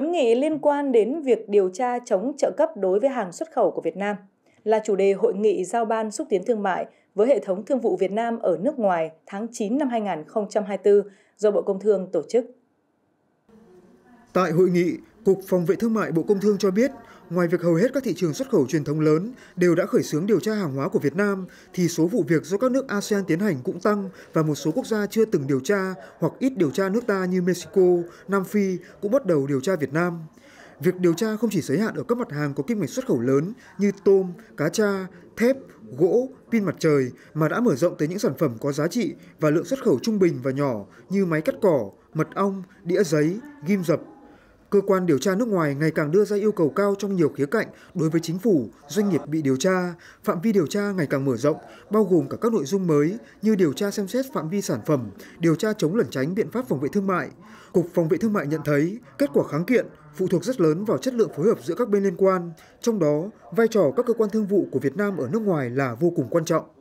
khuyến nghị liên quan đến việc điều tra chống trợ cấp đối với hàng xuất khẩu của Việt Nam là chủ đề hội nghị giao ban xúc tiến thương mại với hệ thống thương vụ Việt Nam ở nước ngoài tháng 9 năm 2024 do Bộ Công Thương tổ chức. Tại hội nghị, Cục Phòng vệ Thương mại Bộ Công Thương cho biết, ngoài việc hầu hết các thị trường xuất khẩu truyền thống lớn đều đã khởi xướng điều tra hàng hóa của Việt Nam, thì số vụ việc do các nước ASEAN tiến hành cũng tăng và một số quốc gia chưa từng điều tra hoặc ít điều tra nước ta như Mexico, Nam Phi cũng bắt đầu điều tra Việt Nam. Việc điều tra không chỉ giới hạn ở các mặt hàng có kim ngạch xuất khẩu lớn như tôm, cá tra, thép, gỗ, pin mặt trời mà đã mở rộng tới những sản phẩm có giá trị và lượng xuất khẩu trung bình và nhỏ như máy cắt cỏ, mật ong, đĩa giấy, ghim dập, cơ quan điều tra nước ngoài ngày càng đưa ra yêu cầu cao trong nhiều khía cạnh đối với chính phủ, doanh nghiệp bị điều tra, phạm vi điều tra ngày càng mở rộng, bao gồm cả các nội dung mới như điều tra xem xét phạm vi sản phẩm, điều tra chống lẩn tránh biện pháp phòng vệ thương mại. Cục Phòng vệ Thương mại nhận thấy kết quả kháng kiện phụ thuộc rất lớn vào chất lượng phối hợp giữa các bên liên quan, trong đó vai trò các cơ quan thương vụ của Việt Nam ở nước ngoài là vô cùng quan trọng.